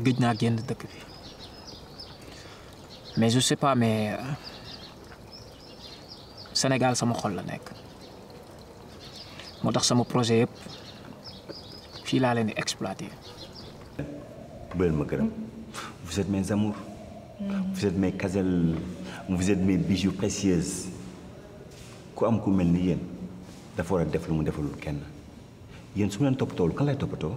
gëj naa génn dëkk mais je sais pas mais euh, Sénégal sama xol la nekk moo tax sama projet yëpp fii laa leen di exploiter. bu ma gërëm vous êtes mes amours. Mm. vous êtes mes gazelles vous êtes mes bijoux précieuses ku am ku mel ni yéen dafa war a def lu mu defalul kenn yéen su ma leen toppatoo kan top toppatoo.